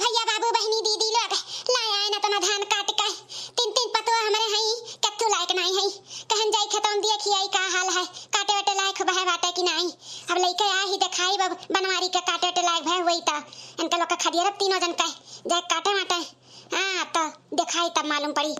भैया बाबू बहनी दीदी लोग लाए आए ना तना तो धान काट का तीन तीन पतवा हमारे हई कत्थु लायक नहीं हई कहन जाई खतम दिए खियाई का हाल है काटे वटे लायक है बाटा की नहीं अब लेके आ ही दिखाई बब बनवारी के काटे वटे लायक भे वही ता इनका लोग का खदिया तीनों जन का जाए काटे माटे हां तो दिखाई तब मालूम पड़ी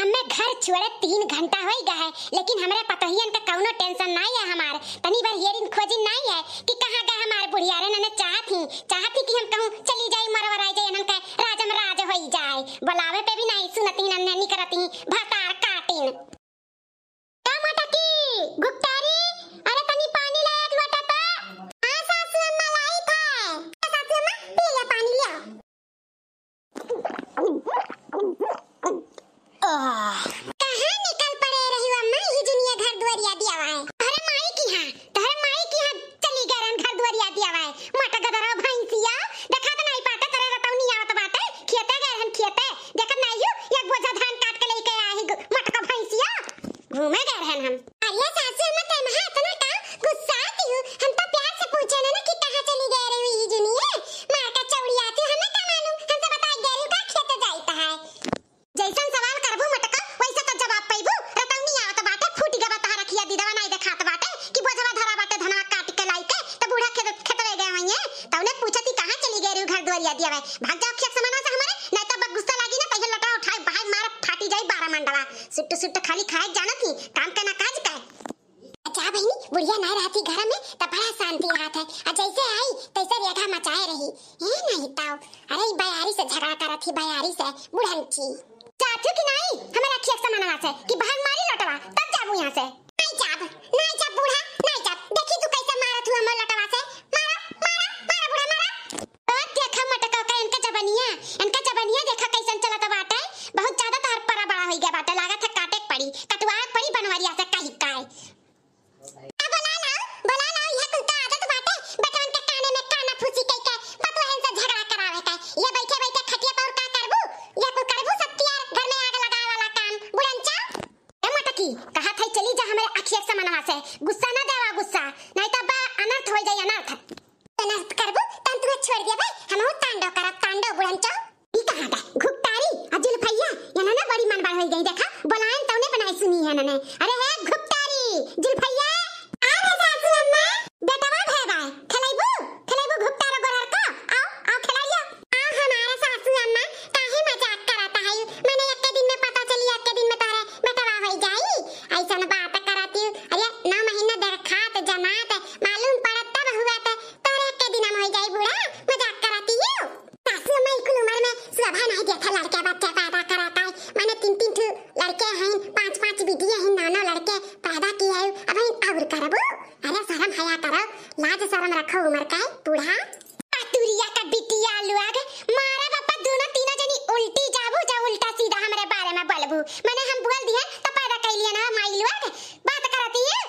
हमने घर छोड़े तीन घंटा हो गया है लेकिन हमारे पतोहियन का कौनो टेंशन नहीं है हमार तनी बार हेरिन खोजी नहीं है कि कहां गए हमार बुढ़िया रे नने चाहत थी चाहत थी कि हम कहूं चली जाए मरवराई जाई हम का राजम राज होई जाए बुलावे पे भी नहीं सुनती नन्हे नहीं करती सुट्ट सुट्ट खाली खाए जाना थी काम का ना काज का अच्छा हाँ बहनी बुढ़िया नहीं रहती घर में तो बड़ा शांति रहा था और जैसे आई तैसे रेखा मचाए रही है नहीं ताओ अरे बयारी से झगड़ा कर रही थी बयारी से बुढ़न की जाती कि नहीं हमारा एक समान आवाज है कि बहन मारी लौटवा तब जाबू यहां से छोड़ दिया भाई हम तांडव करा तांडव बुढ़न चाओ लड़के पैदा किया अब और करबो अरे शर्म हया करो लाज शर्म रखो उम्र का बूढ़ा पतुरिया का बिटिया लोग मारा पापा दोनों तीनों जनी उल्टी जाबू जा उल्टा सीधा हमरे बारे में बोलबू माने हम बोल दिए तो पैदा कर लिया ना माई लोग बात करती है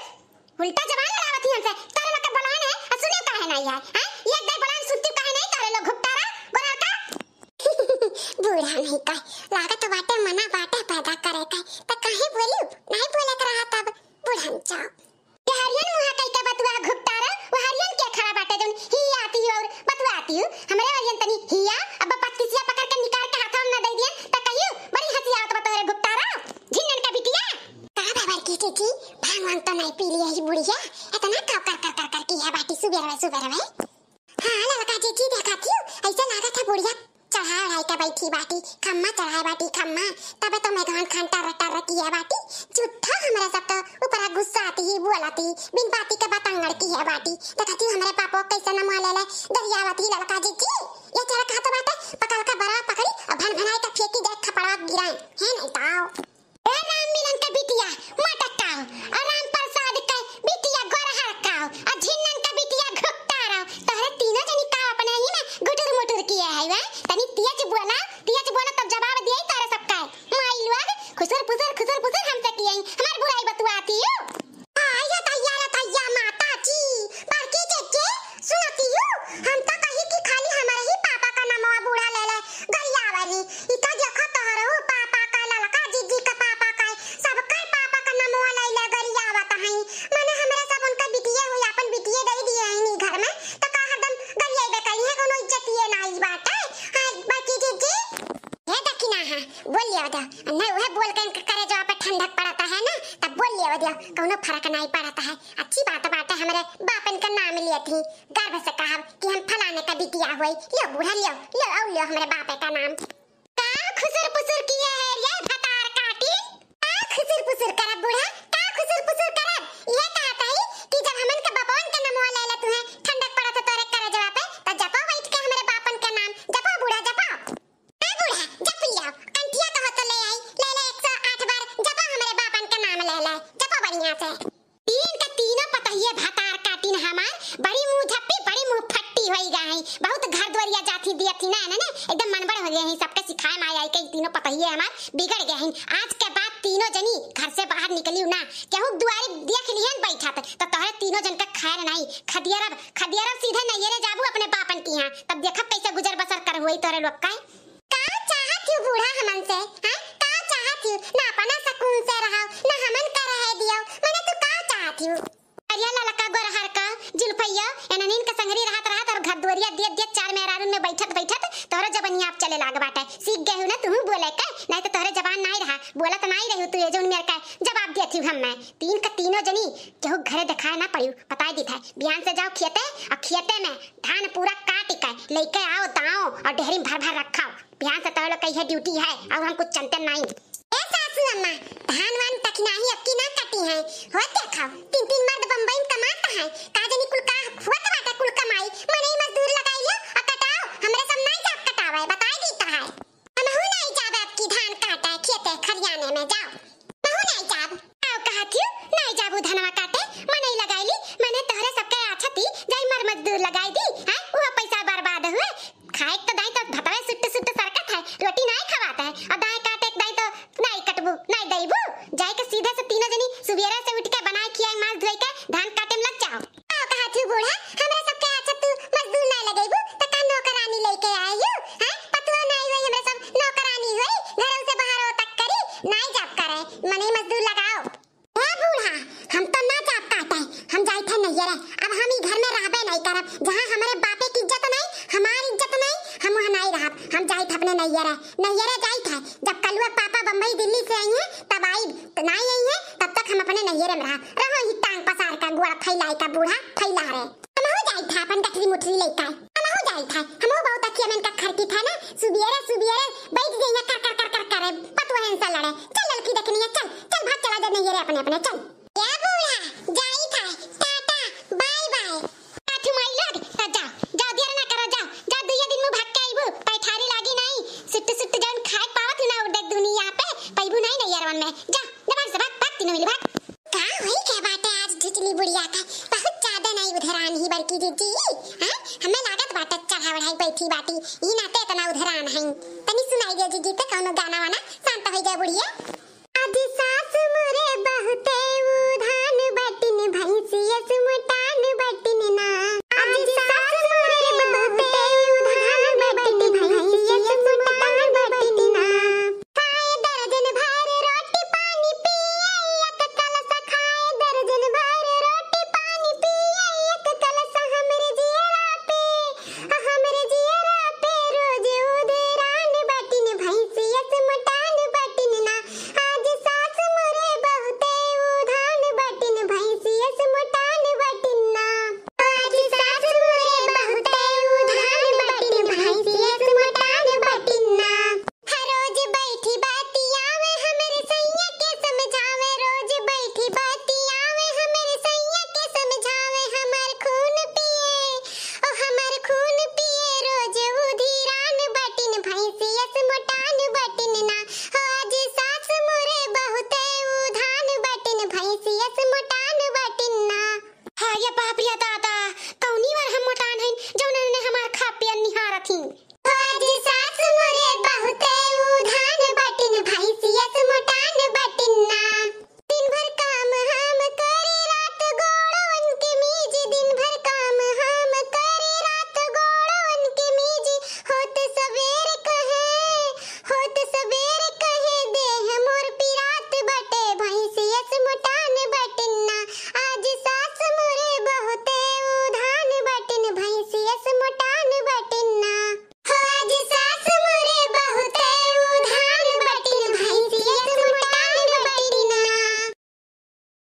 उल्टा जवान लड़ावती हमसे तारे लोग का बलान है और सुनियो तो का है ना यार हैं ये दे बलान सुनती का तो है नहीं तारे लोग घुपटारा गोरा का बूढ़ा नहीं का लागत तो बात भैया इतना काव कर कर कर करती है बाटी सुबह रवे सुबह रवे हाँ ललका जीजी देखा थी ऐसा लगा था बुढ़िया चढ़ा रहा था बैठी बाटी खम्मा चढ़ाए बाटी खम्मा तब तो मैं घन खान टर टर की है बाटी झूठा हमारा सब तो ऊपर गुस्सा आती ही बोलाती बिन बाती के बतांगड़ की है बाटी देखा थी हमारे पापो कैसे नमो ले ले दरियावती ललका जीजी ये चरखा तो बाटे पकड़ का बड़ा पकड़ी और भन भनाई का फेंकी देख खपड़ा गिराए है नहीं ताओ ए राम मिलन के बिटिया मटकाओ हमका तो कही कि खाली हमारे ही पापा का नामवा बूढ़ा ले ले गरिया वाली इका जखा तोहरो पापा का ललका जीजी का पापा का सबका पापा का नामवा ले ले गरिया वाता हई माने हमरा सब उनका बिटिए हो अपन बिटिए दे दिए हई नी घर में तो का हरदम गरिया बे कही है कोनो इज्जत ये ना इस बात है हां बाकी जीजी हे दकिना है हाँ, बोलिए दादा नहीं वह बोल के करे जो आप ठंडक पड़ता है ना बोल लिया बदिया कौनो फरक नहीं पड़ता है अच्छी बात तो बात है हमारे बापन का नाम लिया थी गर्व से कहा कि हम फलाने का बिटिया हुई लो बूढ़ा लियो लो और लो हमारे बापे का नाम का खुसर पुसर किया है रे फतार काटी का खुसर पुसर करा बूढ़ा की होई गा है बहुत घर द्वारिया जाती दिया थी ना ना एकदम मन मनबड़ हो गए हैं सबके सिखाए माया के तीनों पता ही है हमार बिगड़ गए हैं आज के बाद तीनों जनी घर से बाहर निकली ना केहू दुआरी देख लिहन बैठा था तो तोहरे तीनों जन का खैर नहीं खदियरब खदियरब सीधे नैयरे जाबू अपने बापन की हां तब देखब कैसे गुजर बसर कर हुई तोरे लोग का का चाहत हो बूढ़ा हमन से हां का चाहत हो ना अपना सुकून से रहो ना हमन का रहे दियो मने तू का चाहत हो करिया ललका गोरहर का जुल्फैया एननीन के संगरी रहत रहा गोरिया दियत दियत चार मेहरारन में बैठत बैठत तोहरा जबनिया आप चले लाग बाटे सीख गए ना तुम बोले का नहीं तो तोहरे जबान नहीं रहा बोला तो नहीं रही तू ये जोन मेरे का जवाब दिया थी हम मैं तीन का तीनों जनी केहू घरे दिखाए ना पड़ी बताए दी था बियान से जाओ खेते और खेते में धान पूरा काट के लेके आओ दाओ और ढेरी भर भर रखाओ बियान से तोहरा कही है ड्यूटी है और हम कुछ चलते नहीं ए सासू अम्मा धान वान तक नहीं अब की ना कटी है हो देखो तीन तीन मर्द बम्बई में कमाता है लगाई थी बैठी बाटी ई नाते इतना उधर आना है तनी सुनाई दे जी गीत कोनो गाना वाना शांत हो जाए बुढ़िया